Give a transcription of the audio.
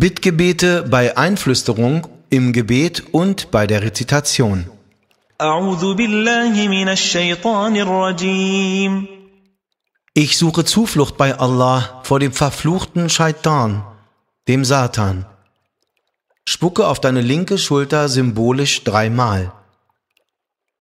Bittgebete bei Einflüsterung, im Gebet und bei der Rezitation. Ich suche Zuflucht bei Allah vor dem verfluchten Shaitan, dem Satan. Spucke auf deine linke Schulter symbolisch dreimal.